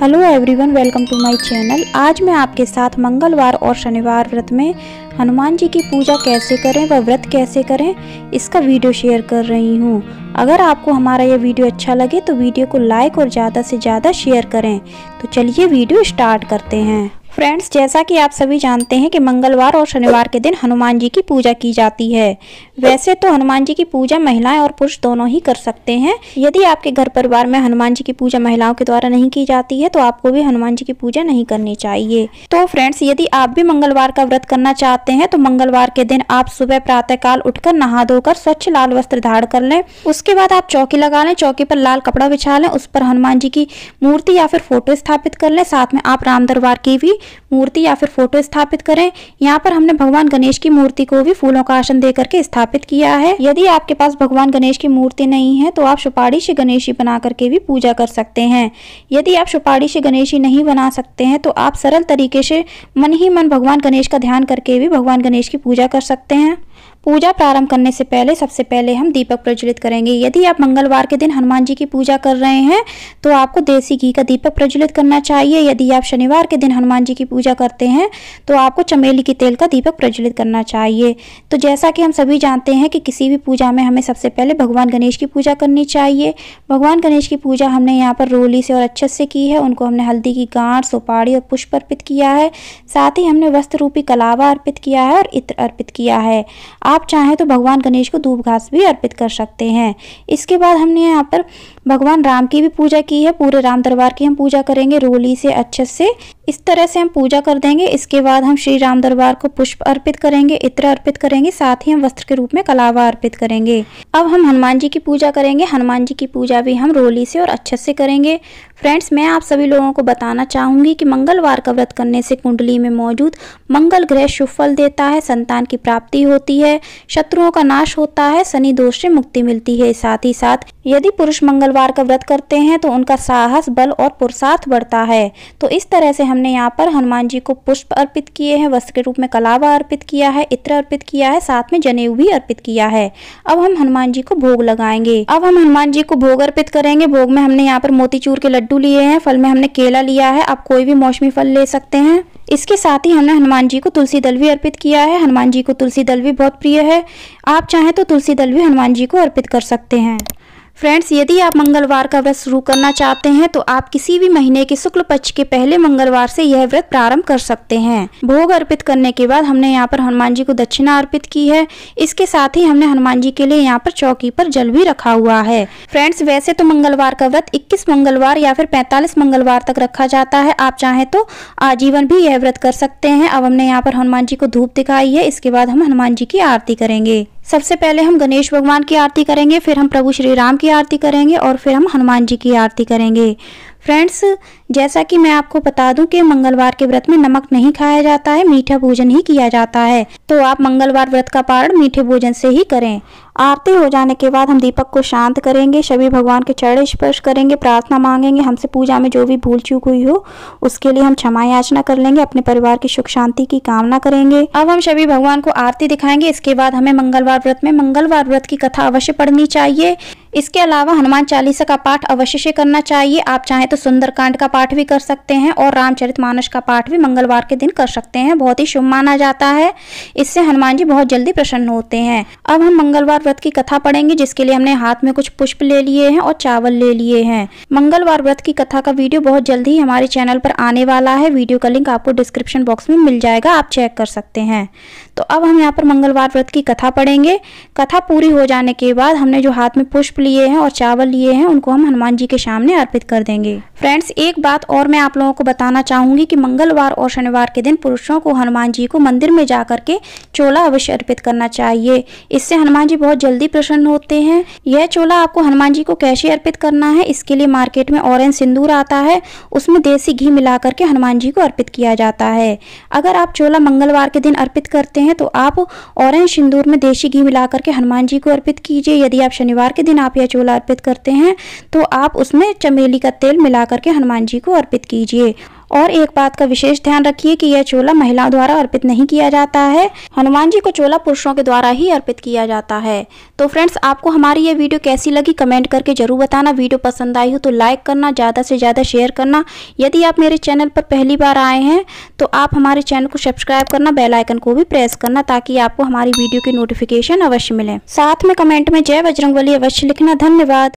hello everyone welcome to my channel आज मैं आपके साथ मंगलवार और शनिवार व्रत में हनुमान जी की पूजा कैसे करें व व्रत कैसे करें इसका वीडियो शेयर कर रही हूँ अगर आपको हमारा यह वीडियो अच्छा लगे तो वीडियो को लाइक और ज़्यादा से ज़्यादा शेयर करें तो चलिए वीडियो स्टार्ट करते हैं फ्रेंड्स जैसा कि आप सभी जानते हैं कि मंगलवार और शनिवार के दिन हनुमान जी की पूजा की जाती है वैसे तो हनुमान जी की पूजा महिलाएं और पुरुष दोनों ही कर सकते हैं यदि आपके घर परिवार में हनुमान जी की पूजा महिलाओं के द्वारा नहीं की जाती है तो आपको भी हनुमान जी की पूजा नहीं करनी चाहिए तो फ्रेंड्स यदि आप भी मंगलवार का व्रत करना चाहते हैं तो मंगलवार के दिन आप सुबह प्रातःकाल उठकर नहा धोकर स्वच्छ लाल वस्त्र धारण कर लें उसके बाद आप चौकी लगा लें चौकी पर लाल कपड़ा बिछा लें उस पर हनुमान जी की मूर्ति या फिर फोटो स्थापित कर लें साथ में आप राम दरबार की भी मूर्ति या फिर फोटो स्थापित करें यहाँ पर हमने भगवान गणेश की मूर्ति को भी फूलों का आसन दे करके स्थापित स्थापित किया है यदि आपके पास भगवान गणेश की मूर्ति नहीं है तो आप सुपाड़ी से गणेश बना करके भी पूजा कर सकते हैं यदि आप सुपाड़ी से गणेश नहीं बना सकते हैं तो आप सरल तरीके से मन ही मन भगवान गणेश का ध्यान करके भी भगवान गणेश की पूजा कर सकते हैं पूजा प्रारंभ करने से पहले सबसे पहले हम दीपक प्रज्वलित करेंगे यदि आप मंगलवार के दिन हनुमान जी की पूजा कर रहे हैं तो आपको देसी घी का दीपक प्रज्वलित करना चाहिए यदि आप शनिवार के दिन हनुमान जी की पूजा करते हैं तो आपको चमेली के तेल का दीपक प्रज्वलित करना चाहिए तो जैसा कि हम सभी जानते हैं कि किसी भी पूजा में हमें सबसे पहले भगवान गणेश की पूजा करनी चाहिए भगवान गणेश की पूजा हमने यहाँ पर रोली से और अच्छे से की है उनको हमने हल्दी की गांठ सुपाड़ी और पुष्प अर्पित किया है साथ ही हमने वस्त्र रूपी कलावा अर्पित किया है और इत्र अर्पित किया है आप चाहें तो भगवान गणेश को धूप घास भी अर्पित कर सकते हैं इसके बाद हमने यहाँ पर भगवान राम की भी पूजा की है पूरे राम दरबार की हम पूजा करेंगे रोली से अच्छे से इस तरह से हम पूजा कर देंगे इसके बाद हम श्री राम दरबार को पुष्प अर्पित करेंगे इत्र अर्पित करेंगे साथ ही हम वस्त्र के रूप में कलावा अर्पित करेंगे अब हम हनुमान जी की पूजा करेंगे हनुमान जी की पूजा भी हम रोली से और अच्छे से करेंगे फ्रेंड्स मैं आप सभी लोगों को बताना चाहूंगी कि मंगलवार का व्रत करने से कुंडली में मौजूद मंगल ग्रह शुभ फल देता है संतान की प्राप्ति होती होती है शत्रुओं का नाश होता है शनि दोष से मुक्ति मिलती है साथ ही साथ यदि पुरुष मंगलवार का व्रत करते हैं तो उनका साहस बल और पुरुषार्थ बढ़ता है तो इस तरह से हमने यहाँ पर हनुमान जी को पुष्प अर्पित किए हैं वस्त्र के रूप में कलावा अर्पित किया है इत्र अर्पित किया है साथ में जनेऊ भी अर्पित किया है अब हम हनुमान जी को भोग लगाएंगे अब हम हनुमान जी को भोग अर्पित करेंगे भोग में हमने यहाँ पर मोतीचूर के लड्डू लिए हैं फल में हमने केला लिया है आप कोई भी मौसमी फल ले सकते हैं इसके साथ ही हमने हनुमान जी को तुलसी दल भी अर्पित किया है हनुमान जी को तुलसी दल भी बहुत प्रिय है आप चाहें तो तुलसी दल भी हनुमान जी को अर्पित कर सकते हैं फ्रेंड्स यदि आप मंगलवार का व्रत शुरू करना चाहते हैं तो आप किसी भी महीने के शुक्ल पक्ष के पहले मंगलवार से यह व्रत प्रारंभ कर सकते हैं भोग अर्पित करने के बाद हमने यहाँ पर हनुमान जी को दक्षिणा अर्पित की है इसके साथ ही हमने हनुमान जी के लिए यहाँ पर चौकी पर जल भी रखा हुआ है फ्रेंड्स वैसे तो मंगलवार का व्रत इक्कीस मंगलवार या फिर पैंतालीस मंगलवार तक रखा जाता है आप चाहे तो आजीवन भी यह व्रत कर सकते हैं अब हमने यहाँ पर हनुमान जी को धूप दिखाई है इसके बाद हम हनुमान जी की आरती करेंगे सबसे पहले हम गणेश भगवान की आरती करेंगे फिर हम प्रभु श्री राम की आरती करेंगे और फिर हम हनुमान जी की आरती करेंगे फ्रेंड्स जैसा कि मैं आपको बता दूं कि मंगलवार के व्रत में नमक नहीं खाया जाता है मीठा भोजन ही किया जाता है तो आप मंगलवार व्रत का पारण मीठे भोजन से ही करें आरती हो जाने के बाद हम दीपक को शांत करेंगे सभी भगवान के चरण स्पर्श करेंगे प्रार्थना मांगेंगे हमसे पूजा में जो भी भूल चूक हुई हो उसके लिए हम क्षमा याचना कर लेंगे अपने परिवार की सुख शांति की कामना करेंगे अब हम सभी भगवान को आरती दिखाएंगे इसके बाद हमें मंगलवार व्रत में मंगलवार व्रत की कथा अवश्य पढ़नी चाहिए इसके अलावा हनुमान चालीसा का पाठ अवश्य से करना चाहिए आप चाहें तो सुंदरकांड का पाठ भी कर सकते हैं और रामचरितमानस का पाठ भी मंगलवार के दिन कर सकते हैं बहुत ही शुभ माना जाता है इससे हनुमान जी बहुत जल्दी प्रसन्न होते हैं अब हम मंगलवार व्रत की कथा पढ़ेंगे जिसके लिए हमने हाथ में कुछ पुष्प ले लिए हैं और चावल ले लिए हैं मंगलवार व्रत की कथा का वीडियो बहुत जल्द ही हमारे चैनल पर आने वाला है वीडियो का लिंक आपको डिस्क्रिप्शन बॉक्स में मिल जाएगा आप चेक कर सकते हैं तो अब हम यहाँ पर मंगलवार व्रत की कथा पढ़ेंगे कथा पूरी हो जाने के बाद हमने जो हाथ में पुष्प पुष्प लिए हैं और चावल लिए हैं उनको हम हनुमान जी के सामने अर्पित कर देंगे फ्रेंड्स एक बात और मैं आप लोगों को बताना चाहूंगी कि मंगलवार और शनिवार के दिन पुरुषों को हनुमान जी को मंदिर में जा करके चोला अवश्य अर्पित करना चाहिए इससे हनुमान जी बहुत जल्दी प्रसन्न होते हैं यह चोला आपको हनुमान जी को कैसे अर्पित करना है इसके लिए मार्केट में ऑरेंज सिंदूर आता है उसमें देसी घी मिला करके हनुमान जी को अर्पित किया जाता है अगर आप चोला मंगलवार के दिन अर्पित करते हैं तो आप ऑरेंज सिंदूर में देसी घी मिला करके हनुमान जी को अर्पित कीजिए यदि आप शनिवार के दिन आप यह चोला अर्पित करते हैं तो आप उसमें चमेली का तेल मिला करके हनुमान जी को अर्पित कीजिए और एक बात का विशेष ध्यान रखिए कि यह चोला महिलाओं द्वारा अर्पित नहीं किया जाता है हनुमान जी को चोला पुरुषों के द्वारा ही अर्पित किया जाता है तो फ्रेंड्स आपको हमारी ये वीडियो कैसी लगी कमेंट करके जरूर बताना वीडियो पसंद आई हो तो लाइक करना ज़्यादा से ज़्यादा शेयर करना यदि आप मेरे चैनल पर पहली बार आए हैं तो आप हमारे चैनल को सब्सक्राइब करना बेलाइकन को भी प्रेस करना ताकि आपको हमारी वीडियो की नोटिफिकेशन अवश्य मिले साथ में कमेंट में जय बजरंग अवश्य लिखना धन्यवाद